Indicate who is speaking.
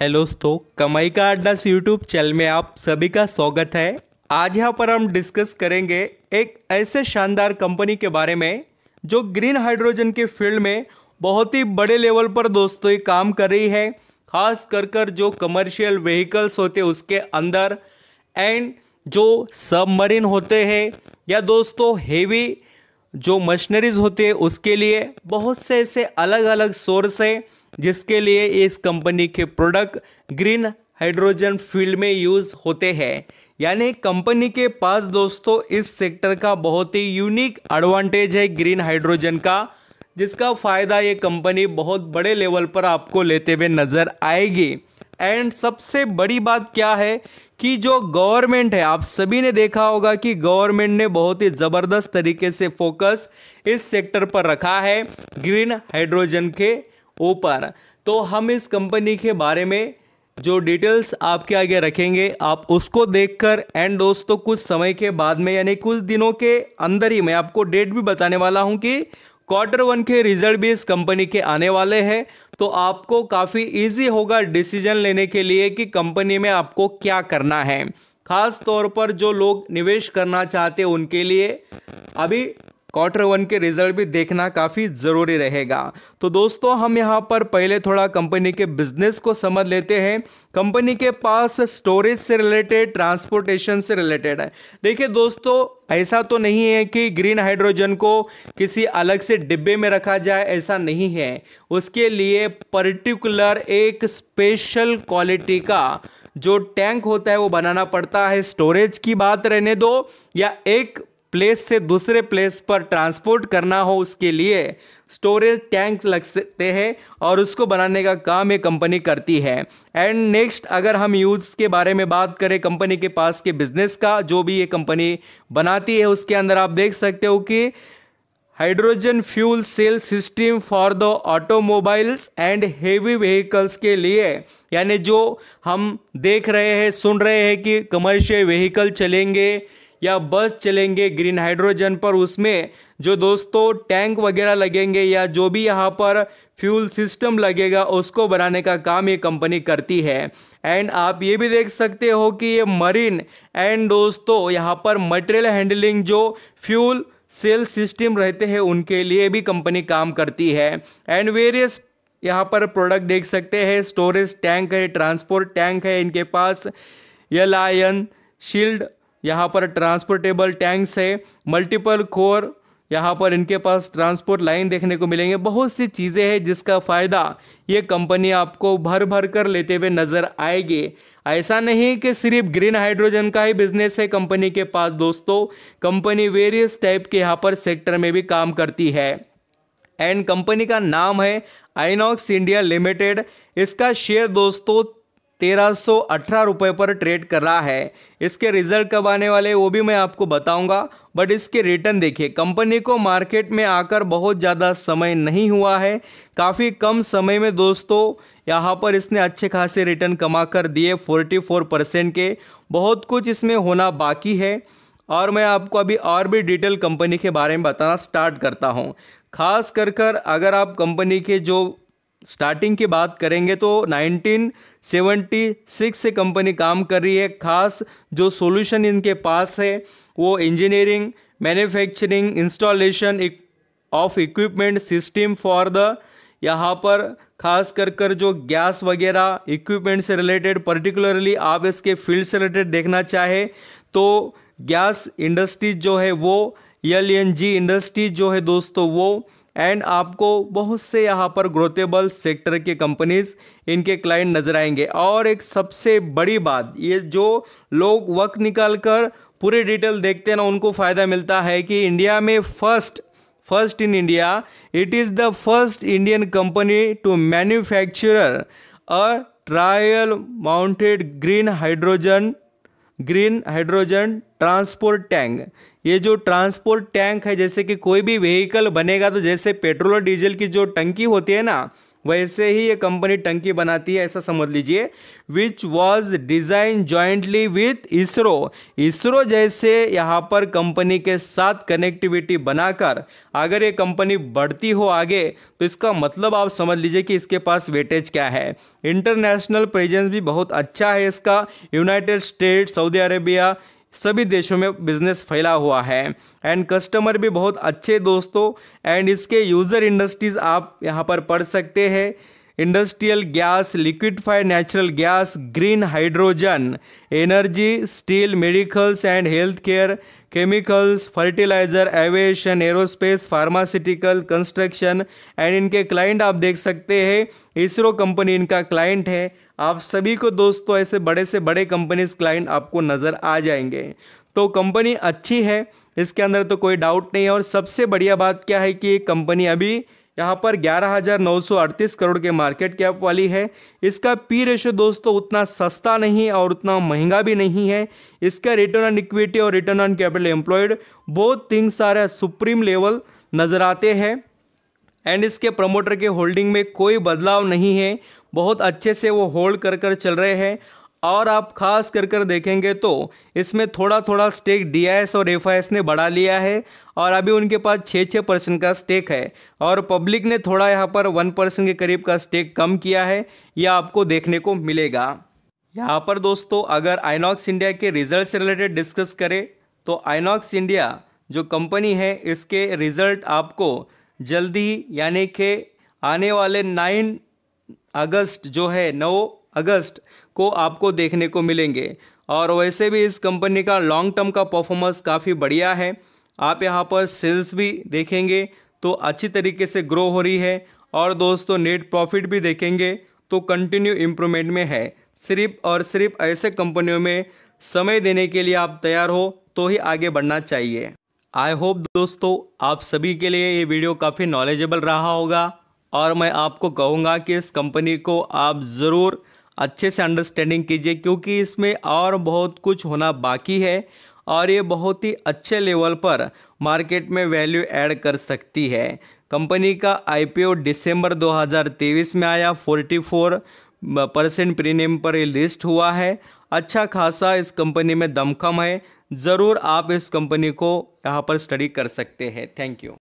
Speaker 1: hello दोस्तों कमाई का अड्डा यूट्यूब चैनल में आप सभी का स्वागत है आज यहाँ पर हम डिस्कस करेंगे एक ऐसे शानदार कंपनी के बारे में जो ग्रीन हाइड्रोजन के फील्ड में बहुत ही बड़े लेवल पर दोस्तों ही काम कर रही है खास कर कर जो कमर्शियल व्हीकल्स होते उसके अंदर एंड जो सबमरीन होते हैं या दोस्तों हेवी जो मशीनरीज होते हैं उसके लिए बहुत से ऐसे अलग अलग सोर्स हैं जिसके लिए इस कंपनी के प्रोडक्ट ग्रीन हाइड्रोजन फील्ड में यूज़ होते हैं यानी कंपनी के पास दोस्तों इस सेक्टर का बहुत ही यूनिक एडवांटेज है ग्रीन हाइड्रोजन का जिसका फ़ायदा ये कंपनी बहुत बड़े लेवल पर आपको लेते हुए नज़र आएगी एंड सबसे बड़ी बात क्या है कि जो गवर्नमेंट है आप सभी ने देखा होगा कि गवर्नमेंट ने बहुत ही ज़बरदस्त तरीके से फोकस इस सेक्टर पर रखा है ग्रीन हाइड्रोजन के ऊपर तो हम इस कंपनी के बारे में जो डिटेल्स आपके आगे रखेंगे आप उसको देखकर एंड दोस्तों कुछ समय के बाद में यानी कुछ दिनों के अंदर ही मैं आपको डेट भी बताने वाला हूं कि क्वार्टर वन के रिजल्ट भी इस कंपनी के आने वाले हैं तो आपको काफ़ी इजी होगा डिसीजन लेने के लिए कि कंपनी में आपको क्या करना है खास तौर पर जो लोग निवेश करना चाहते हैं उनके लिए अभी क्वार्टर वन के रिजल्ट भी देखना काफ़ी ज़रूरी रहेगा तो दोस्तों हम यहाँ पर पहले थोड़ा कंपनी के बिजनेस को समझ लेते हैं कंपनी के पास स्टोरेज से रिलेटेड ट्रांसपोर्टेशन से रिलेटेड है देखिए दोस्तों ऐसा तो नहीं है कि ग्रीन हाइड्रोजन को किसी अलग से डिब्बे में रखा जाए ऐसा नहीं है उसके लिए पर्टिकुलर एक स्पेशल क्वालिटी का जो टैंक होता है वो बनाना पड़ता है स्टोरेज की बात रहने दो या एक प्लेस से दूसरे प्लेस पर ट्रांसपोर्ट करना हो उसके लिए स्टोरेज टैंक लग सकते हैं और उसको बनाने का काम ये कंपनी करती है एंड नेक्स्ट अगर हम यूज़ के बारे में बात करें कंपनी के पास के बिजनेस का जो भी ये कंपनी बनाती है उसके अंदर आप देख सकते हो कि hydrogen fuel cell system for the automobiles and heavy vehicles के लिए यानी जो हम देख रहे हैं सुन रहे हैं कि कमर्शियल व्हीकल चलेंगे या बस चलेंगे ग्रीन हाइड्रोजन पर उसमें जो दोस्तों टैंक वगैरह लगेंगे या जो भी यहाँ पर फ्यूल सिस्टम लगेगा उसको बनाने का काम ये कंपनी करती है एंड आप ये भी देख सकते हो कि ये मरीन एंड दोस्तों यहाँ पर मटेरियल हैंडलिंग जो फ्यूल सेल सिस्टम रहते हैं उनके लिए भी कंपनी काम करती है एंड वेरियस यहाँ पर प्रोडक्ट देख सकते हैं स्टोरेज टैंक है ट्रांसपोर्ट टैंक है इनके पास एल आयन शील्ड यहाँ पर ट्रांसपोर्टेबल टैंक्स है मल्टीपल कोर यहाँ पर इनके पास ट्रांसपोर्ट लाइन देखने को मिलेंगे बहुत सी चीज़ें हैं जिसका फ़ायदा ये कंपनी आपको भर भर कर लेते हुए नज़र आएगी ऐसा नहीं कि सिर्फ ग्रीन हाइड्रोजन का ही बिजनेस है कंपनी के पास दोस्तों कंपनी वेरियस टाइप के यहाँ पर सेक्टर में भी काम करती है एंड कंपनी का नाम है आइनॉक्स इंडिया लिमिटेड इसका शेयर दोस्तों तेरह सौ अठारह रुपये पर ट्रेड कर रहा है इसके रिजल्ट कब आने वाले वो भी मैं आपको बताऊंगा बट इसके रिटर्न देखिए कंपनी को मार्केट में आकर बहुत ज़्यादा समय नहीं हुआ है काफ़ी कम समय में दोस्तों यहाँ पर इसने अच्छे खासे रिटर्न कमा कर दिए 44 परसेंट के बहुत कुछ इसमें होना बाकी है और मैं आपको अभी और भी डिटेल कंपनी के बारे में बताना स्टार्ट करता हूँ खास कर कर अगर आप कंपनी के जो स्टार्टिंग की बात करेंगे तो 1976 से कंपनी काम कर रही है खास जो सॉल्यूशन इनके पास है वो engineering manufacturing installation of equipment system for the यहाँ पर खास कर कर जो गैस वगैरह इक्विपमेंट से रिलेटेड पर्टिकुलरली आप इसके फील्ड से रिलेटेड देखना चाहे तो गैस इंडस्ट्रीज जो है वो एल एन जी इंडस्ट्रीज जो है दोस्तों वो एंड आपको बहुत से यहाँ पर ग्रोथेबल सेक्टर के कंपनीज इनके क्लाइंट नज़र आएंगे और एक सबसे बड़ी बात ये जो लोग वक्त निकाल कर पूरे डिटेल देखते हैं ना उनको फ़ायदा मिलता है कि इंडिया में first first in India it is the first Indian company to manufacturer a trailer mounted green hydrogen green hydrogen transport tank ये जो ट्रांसपोर्ट टैंक है जैसे कि कोई भी व्हीकल बनेगा तो जैसे पेट्रोल और डीजल की जो टंकी होती है ना वैसे ही ये कंपनी टंकी बनाती है ऐसा समझ लीजिए which was design jointly with ISRO ISRO जैसे यहाँ पर कंपनी के साथ कनेक्टिविटी बनाकर अगर ये कंपनी बढ़ती हो आगे तो इसका मतलब आप समझ लीजिए कि इसके पास वेटेज क्या है इंटरनेशनल प्रेजेंस भी बहुत अच्छा है इसका यूनाइटेड स्टेट सऊदी अरेबिया सभी देशों में बिजनेस फैला हुआ है एंड कस्टमर भी बहुत अच्छे दोस्तों एंड इसके यूज़र इंडस्ट्रीज़ आप यहाँ पर पढ़ सकते हैं industrial gas liquefied natural gas green hydrogen energy steel medicals and health care chemicals fertiliser aviation aerospace pharmaceutical construction and इनके क्लाइंट आप देख सकते हैं इसरो कंपनी इनका क्लाइंट है आप सभी को दोस्तों तो ऐसे बड़े से बड़े कंपनीज क्लाइंट आपको नज़र आ जाएंगे तो कंपनी अच्छी है इसके अंदर तो कोई डाउट नहीं है और सबसे बढ़िया बात क्या है कि कंपनी अभी यहाँ पर 11,938 करोड़ के मार्केट कैप वाली है इसका पी रेशो दोस्तों उतना सस्ता नहीं है और उतना महंगा भी नहीं है इसका रिटर्न ऑन इक्विटी और रिटर्न ऑन कैपिटल एम्प्लॉयड बहुत थिंग सारे सुप्रीम लेवल नज़र आते हैं एंड इसके प्रमोटर के होल्डिंग में कोई बदलाव नहीं है बहुत अच्छे से वो होल्ड कर कर चल रहे हैं और आप खास कर कर देखेंगे तो इसमें थोड़ा थोड़ा स्टेक डीआईएस और एफआईएस ने बढ़ा लिया है और अभी उनके पास छः छः परसेंट का स्टेक है और पब्लिक ने थोड़ा यहाँ पर वन परसेंट के करीब का स्टेक कम किया है यह आपको देखने को मिलेगा यहाँ पर दोस्तों अगर आइनॉक्स इंडिया के रिजल्ट से रिलेटेड डिस्कस करें तो आइनॉक्स इंडिया जो कंपनी है इसके रिज़ल्ट आपको जल्दी यानी कि आने वाले नाइन अगस्त जो है नौ अगस्त को आपको देखने को मिलेंगे और वैसे भी इस कंपनी का लॉन्ग टर्म का परफॉर्मेंस काफ़ी बढ़िया है आप यहाँ पर सेल्स भी देखेंगे तो अच्छी तरीके से ग्रो हो रही है और दोस्तों नेट प्रॉफिट भी देखेंगे तो कंटिन्यू इम्प्रूवमेंट में है सिर्फ और सिर्फ ऐसे कंपनियों में समय देने के लिए आप तैयार हो तो ही आगे बढ़ना चाहिए आई होप दोस्तों आप सभी के लिए ये वीडियो काफ़ी नॉलेजेबल रहा होगा और मैं आपको कहूँगा कि इस कंपनी को आप ज़रूर अच्छे से अंडरस्टैंडिंग कीजिए क्योंकि इसमें और बहुत कुछ होना बाकी है और ये बहुत ही अच्छे लेवल पर मार्केट में वैल्यू ऐड कर सकती है कंपनी का आईपीओ दिसंबर 2023 में आया 44 परसेंट प्रीमियम पर ये लिस्ट हुआ है अच्छा खासा इस कंपनी में दमखम है ज़रूर आप इस कंपनी को यहाँ पर स्टडी कर सकते हैं थैंक यू